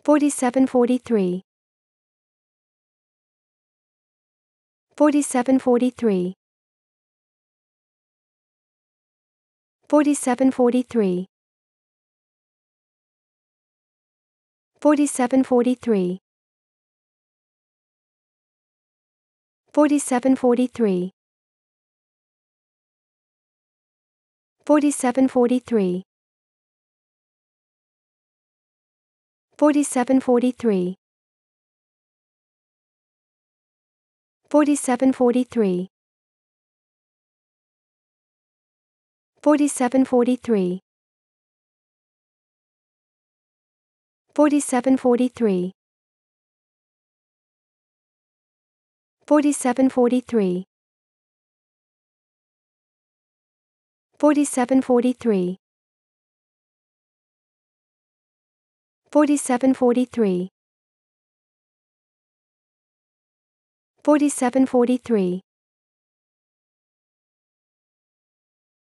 4743 4743 4743 4743 4743 4743 4743 4743 4743 4743 4743 4743 4743 4743